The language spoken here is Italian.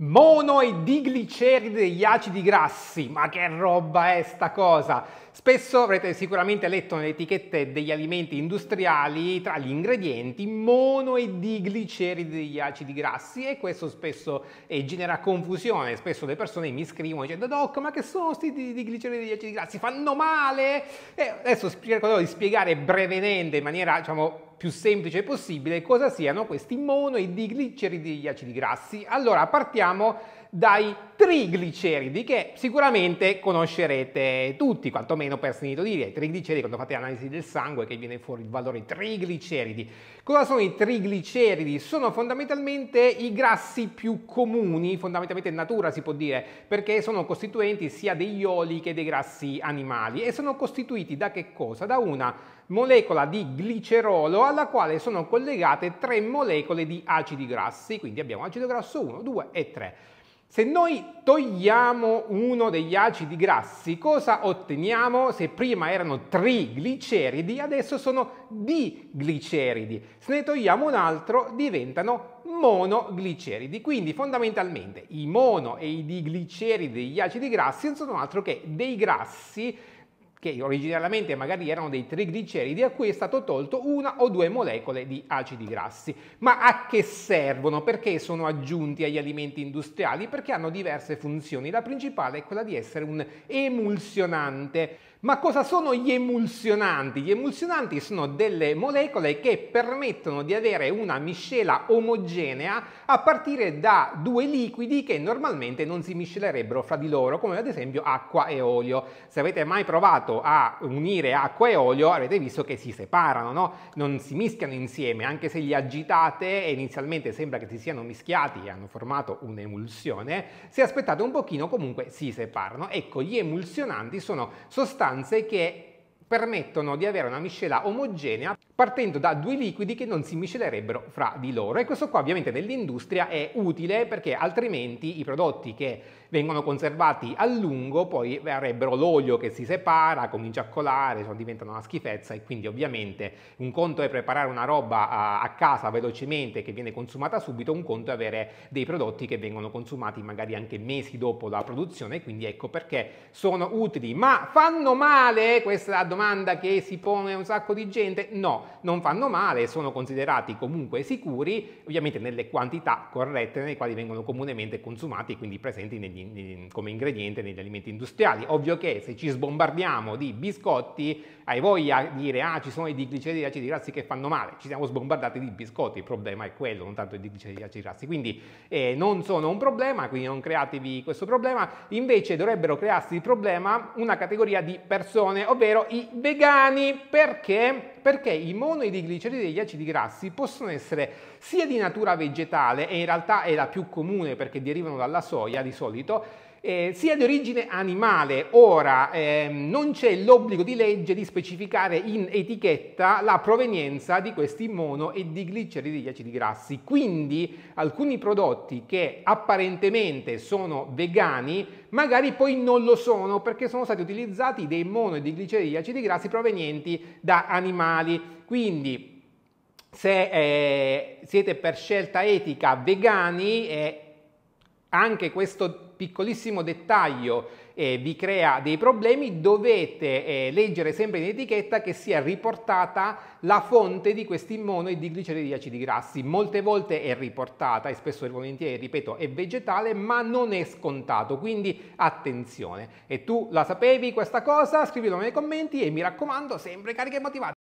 Mono e digliceridi degli acidi grassi, ma che roba è sta cosa? Spesso avrete sicuramente letto nelle etichette degli alimenti industriali tra gli ingredienti mono e digliceridi degli acidi grassi e questo spesso eh, genera confusione, spesso le persone mi scrivono dicendo Doc ma che sono questi digliceridi degli acidi grassi, fanno male? E adesso cercherò di spiegare brevemente in maniera diciamo più semplice possibile cosa siano questi monoidigliceridi gli acidi grassi. Allora partiamo dai trigliceridi che sicuramente conoscerete tutti, quantomeno per sentito dire, i trigliceridi quando fate l'analisi del sangue che viene fuori il valore trigliceridi. Cosa sono i trigliceridi? Sono fondamentalmente i grassi più comuni, fondamentalmente in natura si può dire, perché sono costituenti sia degli oli che dei grassi animali e sono costituiti da che cosa? Da una molecola di glicerolo alla quale sono collegate tre molecole di acidi grassi, quindi abbiamo acido grasso 1, 2 e 3. Se noi togliamo uno degli acidi grassi, cosa otteniamo? Se prima erano trigliceridi, adesso sono digliceridi. Se ne togliamo un altro, diventano monogliceridi. Quindi fondamentalmente i mono e i digliceridi degli acidi grassi non sono altro che dei grassi che originariamente magari erano dei trigliceridi, a cui è stato tolto una o due molecole di acidi grassi. Ma a che servono? Perché sono aggiunti agli alimenti industriali? Perché hanno diverse funzioni. La principale è quella di essere un emulsionante. Ma cosa sono gli emulsionanti? Gli emulsionanti sono delle molecole che permettono di avere una miscela omogenea a partire da due liquidi che normalmente non si miscelerebbero fra di loro, come ad esempio acqua e olio. Se avete mai provato provato a unire acqua e olio avete visto che si separano, no? non si mischiano insieme, anche se li agitate e inizialmente sembra che si siano mischiati e hanno formato un'emulsione, se aspettate un pochino comunque si separano. Ecco, gli emulsionanti sono sostanze che permettono di avere una miscela omogenea partendo da due liquidi che non si miscelerebbero fra di loro e questo qua ovviamente nell'industria è utile perché altrimenti i prodotti che vengono conservati a lungo poi avrebbero l'olio che si separa, comincia a colare, cioè diventano una schifezza e quindi ovviamente un conto è preparare una roba a, a casa velocemente che viene consumata subito, un conto è avere dei prodotti che vengono consumati magari anche mesi dopo la produzione, quindi ecco perché sono utili, ma fanno male questa domanda domanda che si pone un sacco di gente? No, non fanno male, sono considerati comunque sicuri, ovviamente nelle quantità corrette nei quali vengono comunemente consumati e quindi presenti negli, negli, come ingrediente negli alimenti industriali. Ovvio che se ci sbombardiamo di biscotti hai voglia di dire ah ci sono i digliceridi e acidi grassi che fanno male, ci siamo sbombardati di biscotti, il problema è quello, non tanto i digliceridi e acidi grassi, quindi eh, non sono un problema, quindi non createvi questo problema, invece dovrebbero crearsi il problema una categoria di persone, ovvero i vegani perché? Perché i monoidi gliceridi e gli acidi grassi possono essere sia di natura vegetale, e in realtà è la più comune perché derivano dalla soia di solito, eh, sia di origine animale. Ora eh, non c'è l'obbligo di legge di specificare in etichetta la provenienza di questi mono e di gliceridi di acidi grassi. Quindi alcuni prodotti che apparentemente sono vegani magari poi non lo sono perché sono stati utilizzati dei mono e di gliceridi di acidi grassi provenienti da animali. Quindi se eh, siete per scelta etica vegani, eh, anche questo piccolissimo dettaglio eh, vi crea dei problemi, dovete eh, leggere sempre in etichetta che sia riportata la fonte di questi mono e di gliceridi acidi grassi. Molte volte è riportata e spesso e volentieri, ripeto, è vegetale, ma non è scontato, quindi attenzione. E tu la sapevi questa cosa? Scrivilo nei commenti e mi raccomando, sempre cariche e motivate.